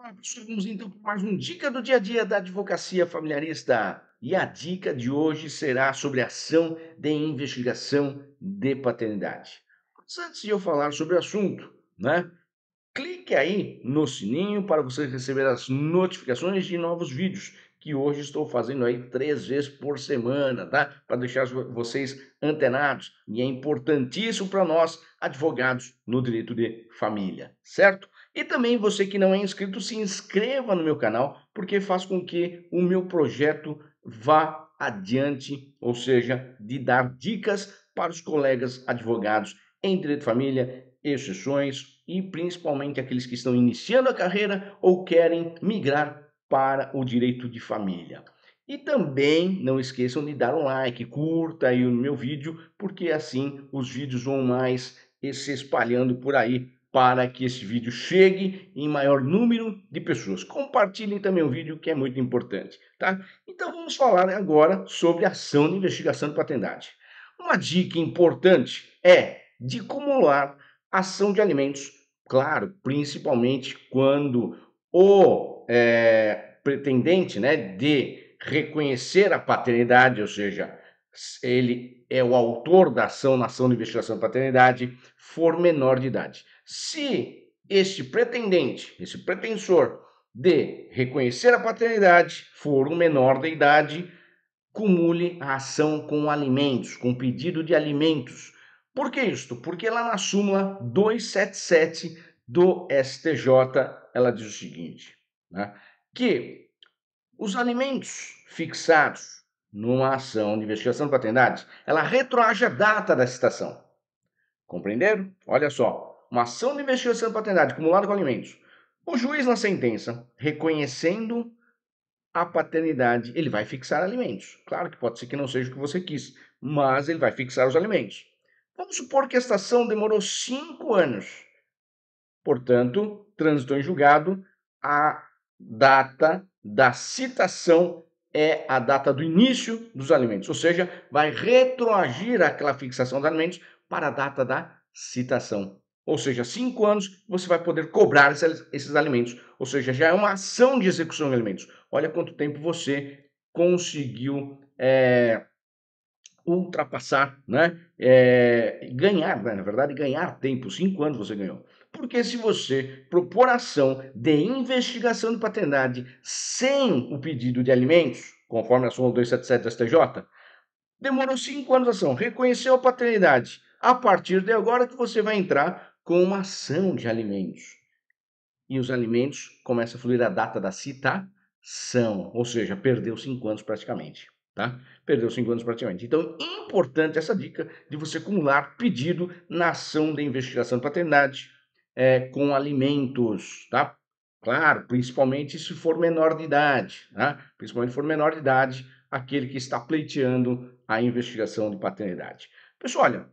Vamos ah, então para mais um Dica do Dia a Dia da Advocacia Familiarista. E a dica de hoje será sobre ação de investigação de paternidade. Mas antes de eu falar sobre o assunto, né? Clique aí no sininho para você receber as notificações de novos vídeos que hoje estou fazendo aí três vezes por semana, tá? Para deixar vocês antenados. E é importantíssimo para nós, advogados no direito de família, certo? E também você que não é inscrito, se inscreva no meu canal, porque faz com que o meu projeto vá adiante, ou seja, de dar dicas para os colegas advogados em direito de família, exceções e principalmente aqueles que estão iniciando a carreira ou querem migrar para o direito de família. E também não esqueçam de dar um like, curta aí o meu vídeo, porque assim os vídeos vão mais se espalhando por aí para que esse vídeo chegue em maior número de pessoas. Compartilhem também o vídeo, que é muito importante, tá? Então vamos falar agora sobre a ação de investigação de paternidade. Uma dica importante é de acumular ação de alimentos, claro, principalmente quando o é, pretendente, né, de reconhecer a paternidade, ou seja, ele é o autor da ação na ação de investigação de paternidade, for menor de idade. Se este pretendente, esse pretensor de reconhecer a paternidade for um menor de idade, cumule a ação com alimentos, com pedido de alimentos. Por que isto? Porque lá na súmula 277 do STJ ela diz o seguinte, né? que os alimentos fixados numa ação de investigação de paternidade, ela retroage a data da citação. Compreenderam? Olha só, uma ação de investigação de paternidade acumulada com alimentos. O juiz, na sentença, reconhecendo a paternidade, ele vai fixar alimentos. Claro que pode ser que não seja o que você quis, mas ele vai fixar os alimentos. Vamos supor que a ação demorou cinco anos. Portanto, transitou em julgado a data da citação é a data do início dos alimentos, ou seja, vai retroagir aquela fixação dos alimentos para a data da citação. Ou seja, cinco anos você vai poder cobrar esses alimentos. Ou seja, já é uma ação de execução de alimentos. Olha quanto tempo você conseguiu é, ultrapassar, né? É, ganhar, né? na verdade, ganhar tempo. Cinco anos você ganhou. Porque se você propor ação de investigação de paternidade sem o pedido de alimentos, conforme a súmula 277 da STJ, demorou cinco anos a ação, reconheceu a paternidade. A partir de agora que você vai entrar com uma ação de alimentos. E os alimentos começa a fluir a data da citação, ou seja, perdeu cinco anos praticamente. Tá? Perdeu cinco anos praticamente. Então, importante essa dica de você acumular pedido na ação da investigação de paternidade é, com alimentos, tá? Claro, principalmente se for menor de idade, tá? principalmente se for menor de idade, aquele que está pleiteando a investigação de paternidade. Pessoal, olha,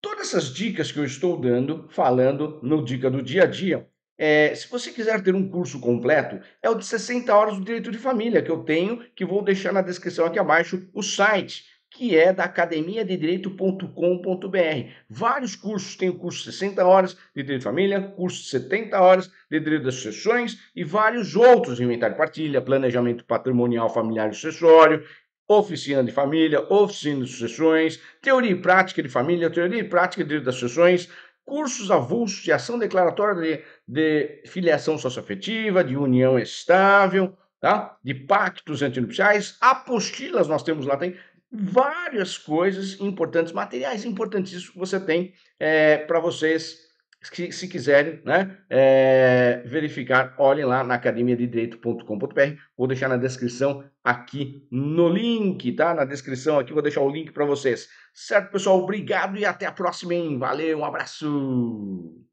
todas essas dicas que eu estou dando, falando no Dica do Dia a Dia, é, se você quiser ter um curso completo, é o de 60 horas do direito de família que eu tenho, que vou deixar na descrição aqui abaixo o site, que é da academiadedireito.com.br. Vários cursos, tem o curso de 60 horas de direito de família, curso de 70 horas de direito das sucessões e vários outros, inventário partilha, planejamento patrimonial familiar e sucessório, oficina de família, oficina de sucessões, teoria e prática de família, teoria e prática de direito das sucessões, cursos avulsos de ação declaratória de, de filiação socioafetiva, de união estável, tá? de pactos antinupciais, apostilas nós temos lá, tem várias coisas importantes, materiais importantíssimos que você tem é, eh, para vocês se, se quiserem né, é, verificar, olhem lá na academia de direito.com.br. Vou deixar na descrição aqui no link, tá? Na descrição aqui vou deixar o link para vocês. Certo, pessoal? Obrigado e até a próxima. Hein? Valeu, um abraço!